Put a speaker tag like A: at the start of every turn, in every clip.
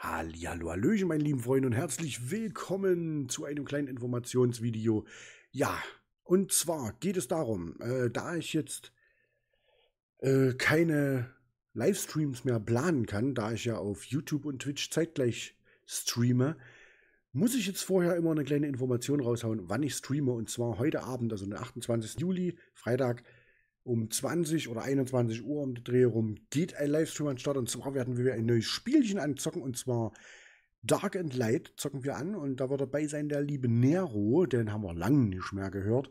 A: Hallihallo, Hallöchen, meine lieben Freunde und herzlich willkommen zu einem kleinen Informationsvideo. Ja, und zwar geht es darum, äh, da ich jetzt äh, keine Livestreams mehr planen kann, da ich ja auf YouTube und Twitch zeitgleich streame, muss ich jetzt vorher immer eine kleine Information raushauen, wann ich streame. Und zwar heute Abend, also den 28. Juli, Freitag, um 20 oder 21 Uhr um die Dreh rum geht ein Livestream an Start. Und zwar werden wir ein neues Spielchen anzocken. Und zwar Dark and Light zocken wir an. Und da wird dabei sein der liebe Nero. Den haben wir lange nicht mehr gehört.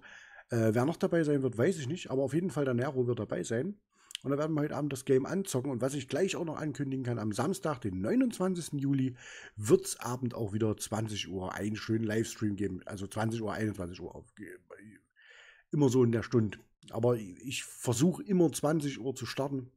A: Äh, wer noch dabei sein wird, weiß ich nicht. Aber auf jeden Fall der Nero wird dabei sein. Und da werden wir heute Abend das Game anzocken. Und was ich gleich auch noch ankündigen kann, am Samstag, den 29. Juli, wird es Abend auch wieder 20 Uhr einen schönen Livestream geben. Also 20 Uhr, 21 Uhr. Auf, immer so in der Stunde. Aber ich versuche immer 20 Uhr zu starten.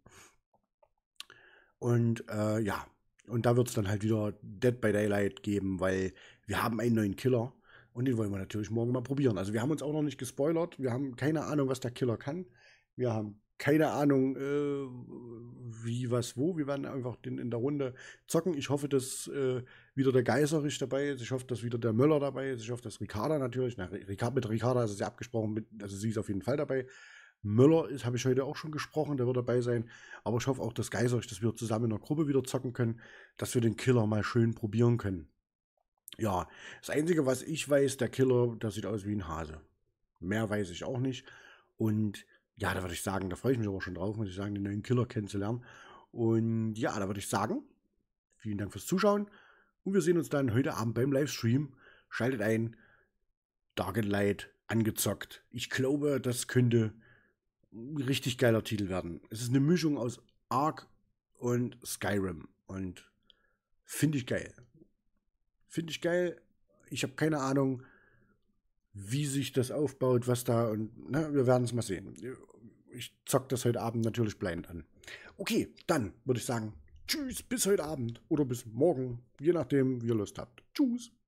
A: Und äh, ja, und da wird es dann halt wieder Dead by Daylight geben, weil wir haben einen neuen Killer. Und den wollen wir natürlich morgen mal probieren. Also wir haben uns auch noch nicht gespoilert. Wir haben keine Ahnung, was der Killer kann. Wir haben keine Ahnung, äh, wie, was, wo. Wir werden einfach den in der Runde zocken. Ich hoffe, dass äh, wieder der Geiserich dabei ist. Ich hoffe, dass wieder der Möller dabei ist. Ich hoffe, dass Ricarda natürlich, na, Ricarda, mit Ricarda ist es ja abgesprochen, mit, also sie ist auf jeden Fall dabei. Möller ist, habe ich heute auch schon gesprochen, der wird dabei sein. Aber ich hoffe auch, dass Geiserich, dass wir zusammen in der Gruppe wieder zocken können, dass wir den Killer mal schön probieren können. Ja, das Einzige, was ich weiß, der Killer, der sieht aus wie ein Hase. Mehr weiß ich auch nicht. Und ja, da würde ich sagen, da freue ich mich aber schon drauf, muss ich sagen, den neuen Killer kennenzulernen. Und ja, da würde ich sagen, vielen Dank fürs Zuschauen. Und wir sehen uns dann heute Abend beim Livestream. Schaltet ein. Dark and Light angezockt. Ich glaube, das könnte ein richtig geiler Titel werden. Es ist eine Mischung aus Ark und Skyrim. Und finde ich geil. Finde ich geil. Ich habe keine Ahnung, wie sich das aufbaut, was da und na, ne, wir werden es mal sehen ich zock das heute Abend natürlich blind an. Okay, dann würde ich sagen, tschüss, bis heute Abend oder bis morgen, je nachdem, wie ihr Lust habt. Tschüss.